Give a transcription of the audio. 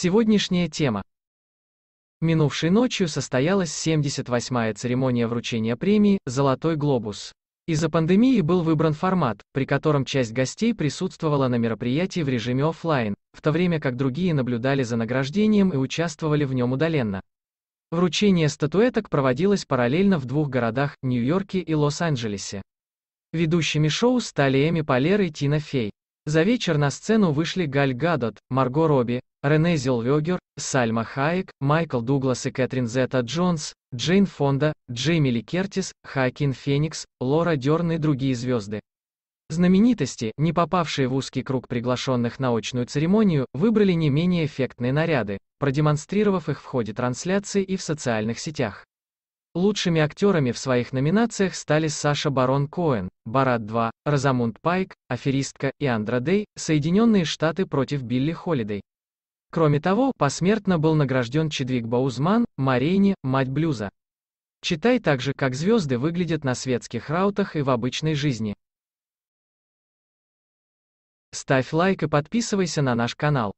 Сегодняшняя тема. Минувшей ночью состоялась 78-я церемония вручения премии «Золотой глобус». Из-за пандемии был выбран формат, при котором часть гостей присутствовала на мероприятии в режиме офлайн, в то время как другие наблюдали за награждением и участвовали в нем удаленно. Вручение статуэток проводилось параллельно в двух городах – Нью-Йорке и Лос-Анджелесе. Ведущими шоу стали Эми Полер и Тина Фей. За вечер на сцену вышли Галь Гадот, Марго Робби, Рене Зелвегер, Сальма Хайек, Майкл Дуглас и Кэтрин Зета Джонс, Джейн Фонда, Джейми Ли Кертис, Хакин Феникс, Лора Дерн и другие звезды. Знаменитости, не попавшие в узкий круг приглашенных на очную церемонию, выбрали не менее эффектные наряды, продемонстрировав их в ходе трансляции и в социальных сетях. Лучшими актерами в своих номинациях стали Саша Барон Коэн, Барат 2, Розамунд Пайк, Аферистка и Андра Дей, Соединенные Штаты против Билли Холидей. Кроме того, посмертно был награжден Чедвик Баузман, Марейни, мать блюза. Читай также, как звезды выглядят на светских раутах и в обычной жизни. Ставь лайк и подписывайся на наш канал.